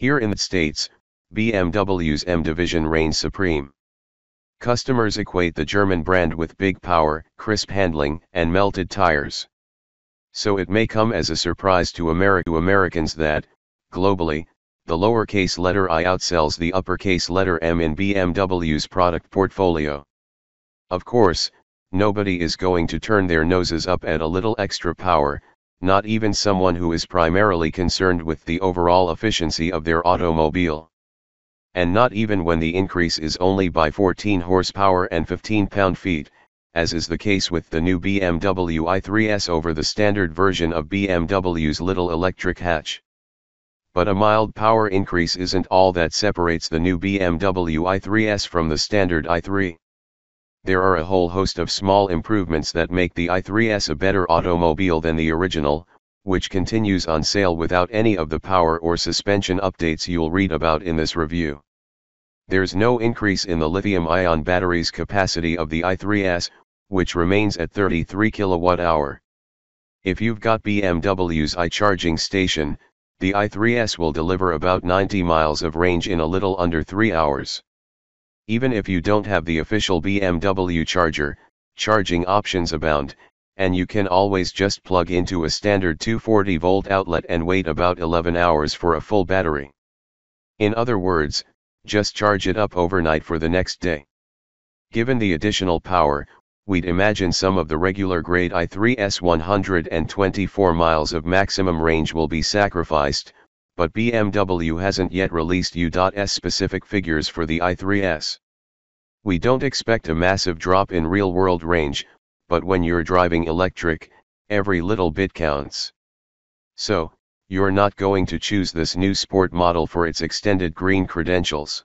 Here in the States, BMW's M division reigns supreme. Customers equate the German brand with big power, crisp handling, and melted tires. So it may come as a surprise to Americans that, globally, the lowercase letter i outsells the uppercase letter m in BMW's product portfolio. Of course, nobody is going to turn their noses up at a little extra power, not even someone who is primarily concerned with the overall efficiency of their automobile. And not even when the increase is only by 14 horsepower and 15 pound-feet, as is the case with the new BMW i3s over the standard version of BMW's little electric hatch. But a mild power increase isn't all that separates the new BMW i3s from the standard i3 there are a whole host of small improvements that make the i3s a better automobile than the original, which continues on sale without any of the power or suspension updates you'll read about in this review. There's no increase in the lithium-ion battery's capacity of the i3s, which remains at 33 kWh. If you've got BMW's i charging station, the i3s will deliver about 90 miles of range in a little under 3 hours. Even if you don't have the official BMW charger, charging options abound, and you can always just plug into a standard 240 volt outlet and wait about 11 hours for a full battery. In other words, just charge it up overnight for the next day. Given the additional power, we'd imagine some of the regular grade i3's 124 miles of maximum range will be sacrificed, but BMW hasn't yet released U.S. specific figures for the i3S. We don't expect a massive drop in real-world range, but when you're driving electric, every little bit counts. So, you're not going to choose this new sport model for its extended green credentials.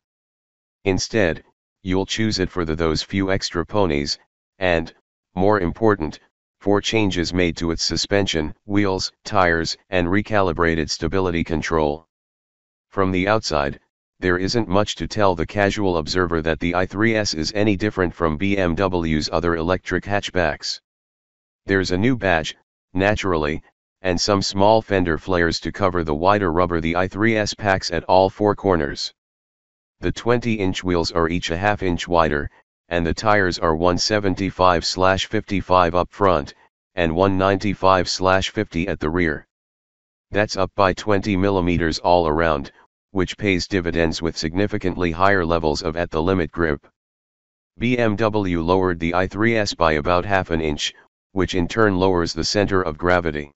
Instead, you'll choose it for the those few extra ponies, and, more important, four changes made to its suspension, wheels, tires, and recalibrated stability control. From the outside, there isn't much to tell the casual observer that the i3S is any different from BMW's other electric hatchbacks. There's a new badge, naturally, and some small fender flares to cover the wider rubber the i3S packs at all four corners. The 20-inch wheels are each a half inch wider, and the tires are 175-55 up front, and 195-50 at the rear. That's up by 20 mm all around, which pays dividends with significantly higher levels of at-the-limit grip. BMW lowered the i3S by about half an inch, which in turn lowers the center of gravity.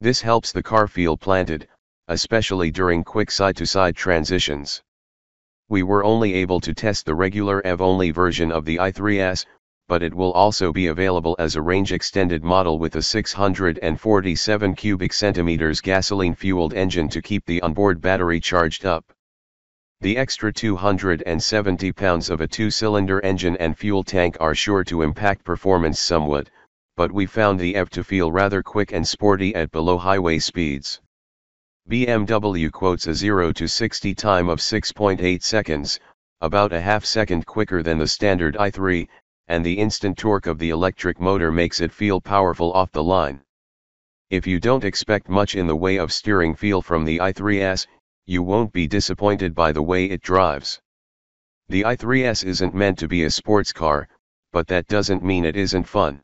This helps the car feel planted, especially during quick side-to-side -side transitions we were only able to test the regular EV-only version of the i3S, but it will also be available as a range extended model with a 647 cubic centimeters gasoline fueled engine to keep the onboard battery charged up. The extra 270 pounds of a two cylinder engine and fuel tank are sure to impact performance somewhat, but we found the EV to feel rather quick and sporty at below highway speeds. BMW quotes a 0 to 60 time of 6.8 seconds, about a half second quicker than the standard i3, and the instant torque of the electric motor makes it feel powerful off the line. If you don't expect much in the way of steering feel from the i3S, you won't be disappointed by the way it drives. The i3S isn't meant to be a sports car, but that doesn't mean it isn't fun.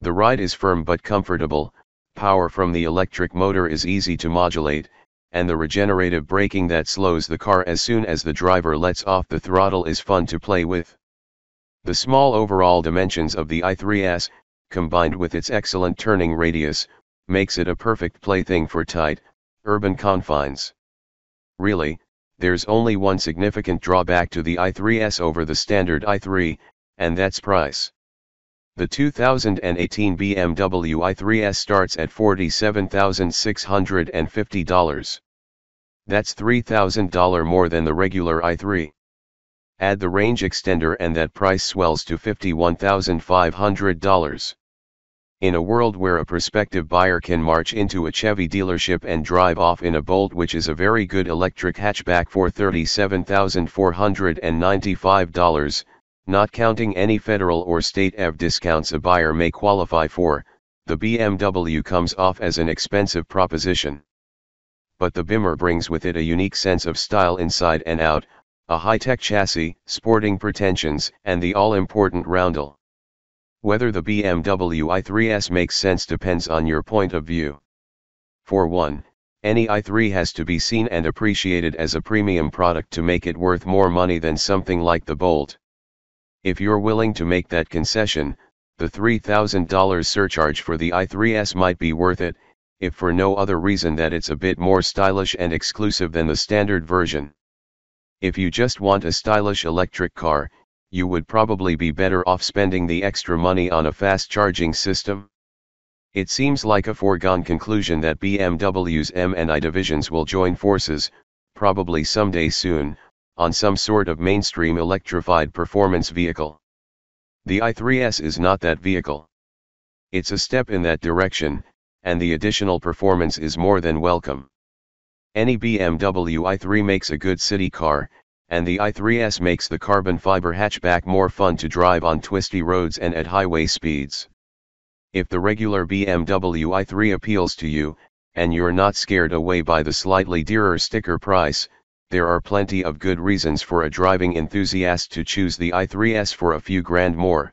The ride is firm but comfortable, power from the electric motor is easy to modulate, and the regenerative braking that slows the car as soon as the driver lets off the throttle is fun to play with. The small overall dimensions of the i3S, combined with its excellent turning radius, makes it a perfect plaything for tight, urban confines. Really, there's only one significant drawback to the i3S over the standard i3, and that's price. The 2018 BMW i3s starts at $47,650. That's $3,000 more than the regular i3. Add the range extender and that price swells to $51,500. In a world where a prospective buyer can march into a Chevy dealership and drive off in a Bolt which is a very good electric hatchback for $37,495, not counting any federal or state EV discounts a buyer may qualify for, the BMW comes off as an expensive proposition. But the Bimmer brings with it a unique sense of style inside and out, a high-tech chassis, sporting pretensions, and the all-important roundel. Whether the BMW i3s makes sense depends on your point of view. For one, any i3 has to be seen and appreciated as a premium product to make it worth more money than something like the Bolt. If you're willing to make that concession, the $3,000 surcharge for the i3S might be worth it, if for no other reason that it's a bit more stylish and exclusive than the standard version. If you just want a stylish electric car, you would probably be better off spending the extra money on a fast charging system. It seems like a foregone conclusion that BMW's M and I divisions will join forces, probably someday soon, on some sort of mainstream electrified performance vehicle. The i3S is not that vehicle. It's a step in that direction, and the additional performance is more than welcome. Any BMW i3 makes a good city car, and the i3S makes the carbon fiber hatchback more fun to drive on twisty roads and at highway speeds. If the regular BMW i3 appeals to you, and you're not scared away by the slightly dearer sticker price, there are plenty of good reasons for a driving enthusiast to choose the i3S for a few grand more.